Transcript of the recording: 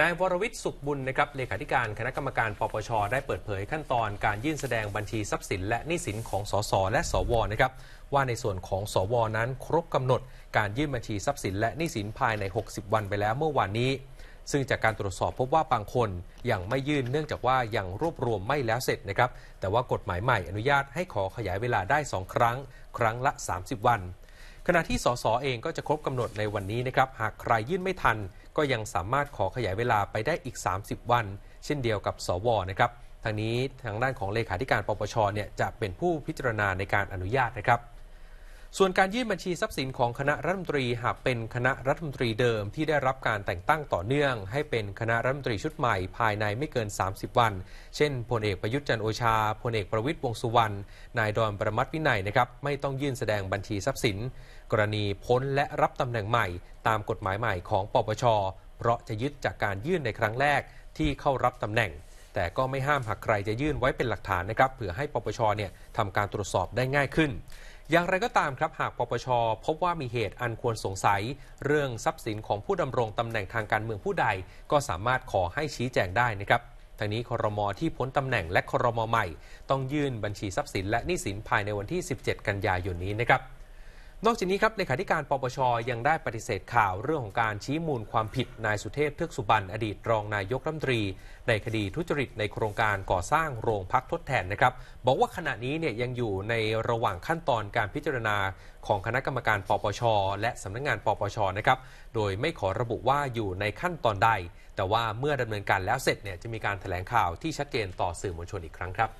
นายวรวิทย์สุขบุญนะครับเลขาธิการคณะกรรมการปปชได้เปิดเผยขั้นตอนการยื่นแสดงบัญชีทรัพย์สินและหนี้สินของสสและสวนะครับว่าในส่วนของสวนั้น ครบกำหนด การยื่นบัญชีทรัพย์สินและหนี้สินภายใน 60 วันไปแล้ว เมื่อวานนี้ ซึ่งจากการตรวจสอบพบว่าบางคนยังไม่ยื่นเนื่องจากว่ายังรวบรวมไม่แล้วเสร็จนะครับแต่ว่ากฎหมายใหม่ อนุญาตให้ขอขยายเวลาได้ 2 ครั้ง ครั้งละ 30 วันขณะที่สสเองก็จะครบกำหนดในวันนี้นะครับ หากใครยื่นไม่ทันก็ยังสามารถขอขยายเวลาไปได้อีก 30 วัน เช่นเดียวกับ สวนะครับทางนี้ทางด้านของเลขาธิการปปชเนี่ยจะเป็นผู้พิจารณาในการอนุญาตนะครับส่วนการยื่นบัญชีทรัพย์สินของคณะรัฐมนตรี หากเป็นคณะรัฐมนตรีเดิมที่ได้รับการแต่งตั้งต่อเนื่อง ให้เป็นคณะรัฐมนตรีชุดใหม่ภายในไม่เกิน 30 วัน เช่นพลเอกประยุทธ์จันโอชาพลเอกประวิตรวงสุวรรณนายดอนประมัติวินัยนะครับไม่ต้องยื่นแสดงบัญชีทรัพย์สิน กรณีพ้นและรับตำแหน่งใหม่ ตามกฎหมายใหม่ของปปชเพราะจะยึดจากการยื่นในครั้งแรกที่เข้ารับตำแหน่ง แต่ก็ไม่ห้ามหากใครจะยื่นไว้เป็นหลักฐานนะครับเผื่อให้ปปชเนี่ยทำการตรวจสอบได้ง่ายขึ้นอย่างไรก็ตามครับ หากปปชพบว่ามีเหตุอันควรสงสัย เรื่องทรัพย์สินของผู้ดำรงตำแหน่งทางการเมืองผู้ใด ก็สามารถขอให้ชี้แจงได้นะครับทางนี้ครมที่พ้นตำแหน่งและครมใหม่ ต้องยื่นบัญชีทรัพย์สินและหนี้สินภายในวันที่ 17 กันยายนนี้นะครับนอกจากนี้ครับเลขาธิการปปช ยังได้ปฏิเสธข่าวเรื่องของการชี้มูลความผิด นายสุเทพเทือกสุบรรณอดีตรองนายกรัฐมนตรี ในคดีทุจริตในโครงการก่อสร้างโรงพักทดแทนนะครับบอกว่าขณะนี้เนี่ยยังอยู่ในระหว่างขั้นตอนการพิจารณาของคณะกรรมการ ปปช และสำนักงงาน ปปช นะครับ โดยไม่ขอระบุว่าอยู่ในขั้นตอนใดแต่ว่าเมื่อดำเนินการแล้วเสร็จเนี่ยจะมีการถแถลงข่าวที่ชัดเจนต่อสื่อมวลชนอีกครั้งครับ